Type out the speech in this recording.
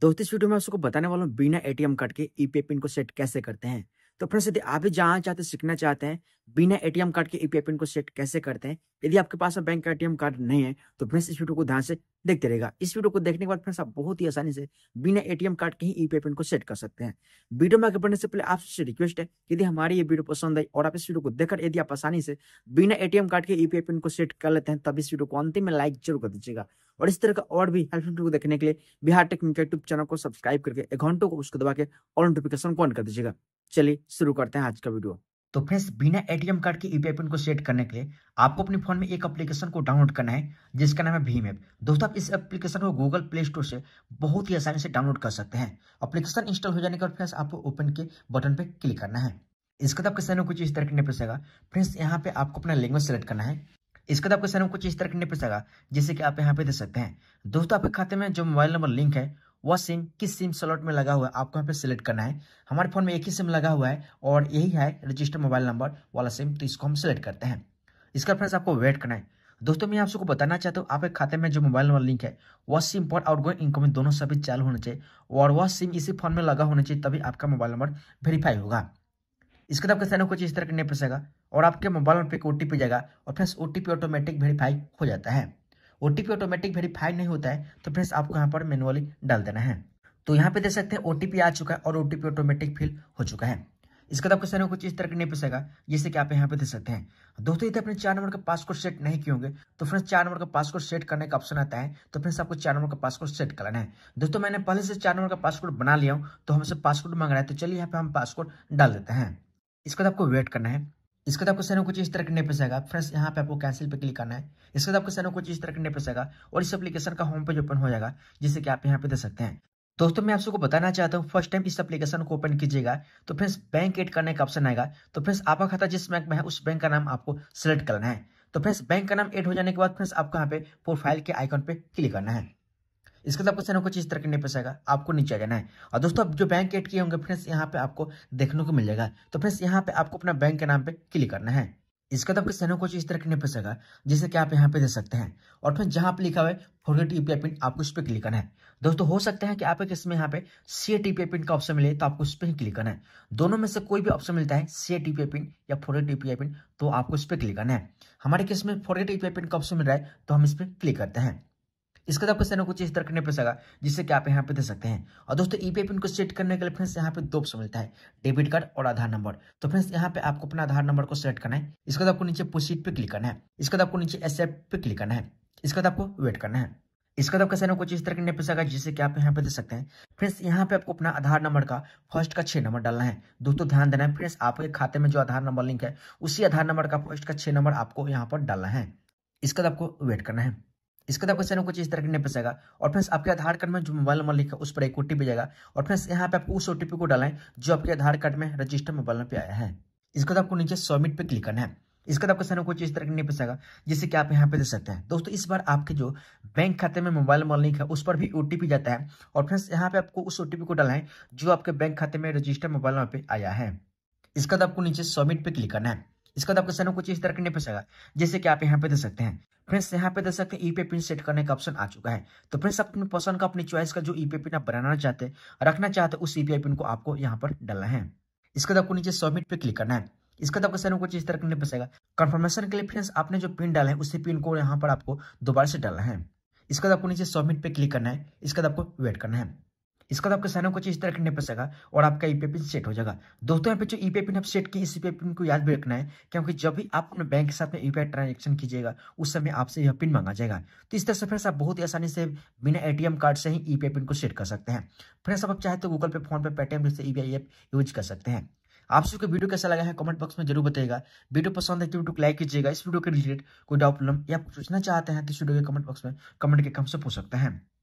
दोस्तों इस वीडियो में आपको बताने वाला हूँ बिना एटीएम कार्ड के ईपीआई e पिन को सेट कैसे करते हैं तो फ्रेंड्स यदि आप भी जहाँ चाहते हैं सीखना चाहते हैं बिना एटीएम कार्ड के ईपीआई e पिन को सेट कैसे करते हैं यदि आपके पास बैंक का एटीएम कार्ड नहीं है तो फ्रेंड्स इस वीडियो को ध्यान से देखते रहेगा इस वीडियो को देखने के बाद फ्रेंड्स आप बहुत ही आसानी से बिना एटीएम कार्ड के ही ईपीआई e पिन को सेट कर सकते हैं वीडियो में आगे बढ़ने से पहले आपसे रिक्वेस्ट है यदि हमारी ये वीडियो पसंद आई और आप इस वीडियो को देखकर यदि आप आसानी से बिना एटीएम कार्ड के ईपीआई पिन को सेट कर लेते हैं तब इस वीडियो को अंतिम में लाइक जरूर कर दीजिएगा और इस तरह का और भी हेल्पफुल को देखने के लिए बिहार टेक्निकल यूट्यूब चैनल को सब्सक्राइब करके एक घंटों को उसको दबा के और नोटिफिकेशन को ऑन कर दीजिएगा चलिए शुरू करते हैं आज का वीडियो तो फ्रेंड्स बिना एटीएम कार्ड के यूपीआई e पिन को सेट करने के लिए आपको अपने फोन में एक एप्लीकेशन को डाउनलोड करना है जिसका नाम है भीम ऐप दोस्तों आप इस एप्लीकेशन को गूगल प्ले स्टोर से बहुत ही आसानी से डाउनलोड कर सकते हैं एप्लीकेशन इंस्टॉल हो जाने के बाद फ्रेंड्स आपको ओपन के बटन पर क्लिक करना है इसके बाद आपके सामने कुछ इस तरह के नहीं पूछेगा फ्रेंड्स यहाँ पे आपको अपना लैंग्वेज सेलेक्ट करना है इसके बाद आपका सर कुछ इस तरह की इंटरफेस आएगा जैसे कि आप यहाँ पे देख सकते हैं दोस्तों आपके खाते में जो मोबाइल नंबर लिंक है वह सिम किस सिम स्लॉट में लगा हुआ है आपको यहाँ पे सिलेक्ट करना है हमारे फोन में एक ही सिम लगा हुआ है और यही है रजिस्टर मोबाइल नंबर वाला सिम तो इसको हम सिलेक्ट करते हैं इसका फ्रेंड्स आपको वेट करना है दोस्तों मैं आप सबको बताना चाहता हूँ आपके खाते में जो मोबाइल नंबर लिंक है वह सिम पर आउट गोइंग दोनों सभी चालू होना चाहिए और वह सिम इसी फोन में लगा होना चाहिए तभी आपका मोबाइल नंबर वेरीफाई होगा इसके तो आपके कुछ इस तरह करने पड़ेगा और आपके मोबाइल में पे ओ टी जाएगा और फिर ओ टी ऑटोमेटिक वेरीफाई हो जाता है ओ टी ऑटोमेटिक वेरीफाई नहीं होता है तो फिर आपको यहाँ पर मैनुअली डाल देना है तो यहाँ पे देख सकते हैं ओ आ चुका है और ओ ऑटोमेटिक फिल हो चुका है इसका बाद आपको सर कुछ इस तरह नहीं पूछेगा जैसे कि आप यहाँ पे देख सकते हैं दोस्तों यदि अपने चार नंबर का पासकोड सेट नहीं किए होंगे तो फ्रेंड्स चार नंबर का पासकोड सेट करने का ऑप्शन आता है तो फ्रेंड्स आपको चार नंबर का पासकोड सेट करना है दोस्तों मैंने पहले से चार नंबर का पासकोड बना लिया हूँ तो हमसे पासकोड मांग रहा है तो चलिए यहाँ पे हम पासकोड डाल देते हैं इसके बाद आपको वेट करना है इसके बाद आपको सैनो कुछ इस तरह करने पैसेगा फ्रेंड्स यहाँ पे आपको कैंसिल पे क्लिक करना है इसके बाद आपको सैनो कुछ इस तरह करने पड़ेगा और इस एप्लीकेशन का होम पेज ओपन हो जाएगा जिसे कि आप यहाँ पे दे सकते हैं दोस्तों मैं आप सबको बताना चाहता हूँ फर्स्ट टाइम इस एप्लीकेशन को ओपन कीजिएगा तो फ्रेंड्स बैंक एड करने का ऑप्शन आएगा तो फ्रेंड्स आपका खाता जिस बैंक में है उस बैंक का नाम आपको सिलेक्ट करना है तो फ्रेंड्स बैंक का नाम एड हो जाने के बाद फ्रेंड्स आपको यहाँ पे प्रोफाइल के आइकॉन पे क्लिक करना है इसके आपको कुछ कुछ इस तरह नहीं पड़ेगा आपको नीचे आ जाना है और दोस्तों आप जो बैंक एड किए होंगे फ्रेंड्स यहाँ पे आपको देखने को मिल जाएगा तो फ्रेंड्स यहाँ पे आपको अपना बैंक के नाम पे क्लिक करना है इसका तो आपके सैनो कुछ इस तरह नहीं पड़ेगा जिसे कि आप यहाँ पे दे सकते हैं और फिर जहाँ पे लिखा हुआ है फोरगेट यूपीआई पिन आपको इस पर क्लिक करना है दोस्तों हो सकता है कि आपको इसमें यहाँ पे सीएट यूपीआई पिन का ऑप्शन मिले तो आपको इस पर ही क्लिक करना है दोनों में से कोई भी ऑप्शन मिलता है सीएट पिन या फोरगेट यूपीआई पिन तो आपको इस पर क्लिक करना है हमारे केस में फोरगेट यूपीआई पिन का ऑप्शन मिल रहा है तो हम इस पर क्लिक करते हैं इसके साथ क्वेश्चन को चेंज करने पर सका जिससे कि आप यहाँ पे दे सकते हैं और दोस्तों ई e पिन को सेट करने के लिए फ्रेंड्स यहाँ पे दो ऑप्शन मिलता है डेबिट कार्ड और आधार नंबर तो फ्रेंड्स यहाँ पे आपको अपना आधार नंबर को सेट करना है इसके बाद आपको नीचे पोस्टिट पे क्लिक करना है इसके बाद आपको नीचे एस पे क्लिक करना है इसके बाद आपको वेट करना है इसका आपका सैनो कुछ इस तरह करने पैसा का जिससे कि आप यहाँ पे दे सकते हैं फ्रेंड्स यहाँ पे आपको अपना आधार नंबर का फर्स्ट का छह नंबर डालना है दोस्तों ध्यान देना है फ्रेंड्स आपके खाते में जो आधार नंबर लिंक है उसी आधार नंबर का फर्स्ट का छह नंबर आपको यहाँ पर डालना है इसका आपको वेट करना है इसका तो क्वेश्चन कुछ इस तरह करने पर और फ्रेंड्स आपके आधार कार्ड में जो मोबाइल नंबर लिखा उस पर एक ओटीपी जाएगा और फ्रेंड्स यहाँ पे आपको उस ओटीपी को डालें जो आपके आधार कार्ड में रजिस्टर मोबाइल नंबर पे आया है इसको तो आपको नीचे सबमिट पे क्लिक करना है इसका आपका सर कुछ इस तरह नहीं बचेगा जिससे कि आप यहाँ पे दे सकते हैं दोस्तों इस बार आपके जो बैंक खाते में मोबाइल नंबर लिंक है उस पर भी ओटीपी जाता है और फ्रेंड्स यहाँ पे आपको उस ओटीपी को डालना है जो आपके बैंक खाते में रजिस्टर मोबाइल नंबर पे आया है इसका आपको नीचे सबमिट पे क्लिक करना है इसका आपका सैनिक कुछ इस तरह नहीं बचेगा जिससे कि आप यहाँ पे दे सकते हैं फ्रेंड्स यहाँ पे देख सकते हैं ईपे पिन सेट करने का ऑप्शन आ चुका है तो फ्रेंड्स अपने पसंद का अपनी चॉइस का जो ईपे e पिन आप बनाना चाहते रखना चाहते उस ईपीआई e पिन को आपको यहाँ पर डालना है इसके बाद आपको नीचे सबमिट पे क्लिक करना है इसका तो आपको सर कुछ इस तरह करने पड़ेगा कंफर्मेशन के लिए फ्रेंड्स आपने जो पिन डाला है उसी पिन को यहाँ पर आपको दोबारा से डालना है इसके बाद आपको नीचे सबमिट पे क्लिक करना है इसके बाद आपको वेट करना है इसका तो आपके साइनअप को इस तरह करने पर और आपका ई पे पिन सेट हो जाएगा दोस्तों यहाँ पे जो ई पिन आप सेट की इस ई पे पिन को याद भी रखना है क्योंकि जब भी आप अपने बैंक के साथ में यूपीआई e ट्रांजेक्शन कीजिएगा उस समय आपसे यह पिन मांगा जाएगा तो इस तरह से फ्रेंड्स आप बहुत ही आसानी से बिना ए कार्ड से ही ई पे पिन को सेट कर सकते हैं फ्रेंड्स आप चाहे तो गूगल पे फोन पे पेटीएम जैसे ई ऐप यूज कर सकते हैं आप सबको वीडियो कैसा लगा है कमेंट बॉक्स में जरूर बताएगा वीडियो पसंद है तो वीडियो को लाइक कीजिएगा इस वीडियो के रिलेटेड कोई डाउट प्रॉब्लम या पूछना चाहते हैं तो इस वीडियो के कमेंट बॉक्स में कमेंट के कम से पूछ सकते हैं